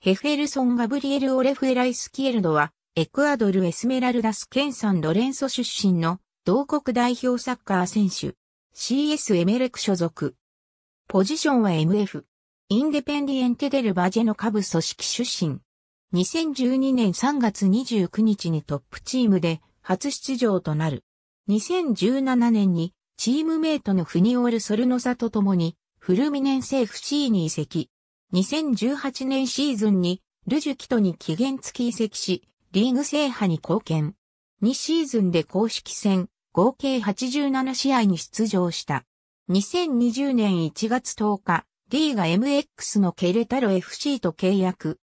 ヘフェルソン・ガブリエル・オレフエライスキエルドは、エクアドル・エスメラルダス・ケンサン・ロレンソ出身の、同国代表サッカー選手。CS エメレク所属。ポジションは MF。インデペンディエンテデルバジェの下部組織出身。2012年3月29日にトップチームで初出場となる。2017年にチームメイトのフニオール・ソルノサと共にフルミネンセ FC に移籍。2018年シーズンにルジュキトに期限付き移籍し、リーグ制覇に貢献。2シーズンで公式戦、合計87試合に出場した。2020年1月10日、ーが MX のケレタロ FC と契約。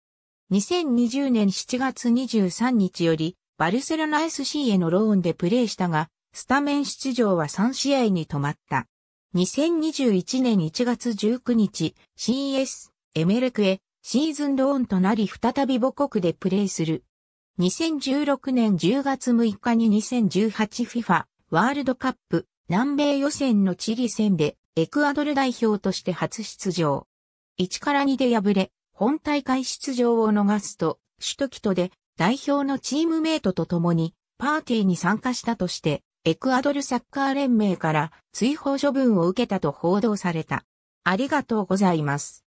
2020年7月23日より、バルセロナ SC へのローンでプレーしたが、スタメン出場は3試合に止まった。2021年1月19日、CS エメレクへシーズンローンとなり再び母国でプレーする。2016年10月6日に 2018FIFA ワールドカップ南米予選のチリ戦でエクアドル代表として初出場。1から2で敗れ、本大会出場を逃すと、首都キトで代表のチームメイトと共にパーティーに参加したとして、エクアドルサッカー連盟から追放処分を受けたと報道された。ありがとうございます。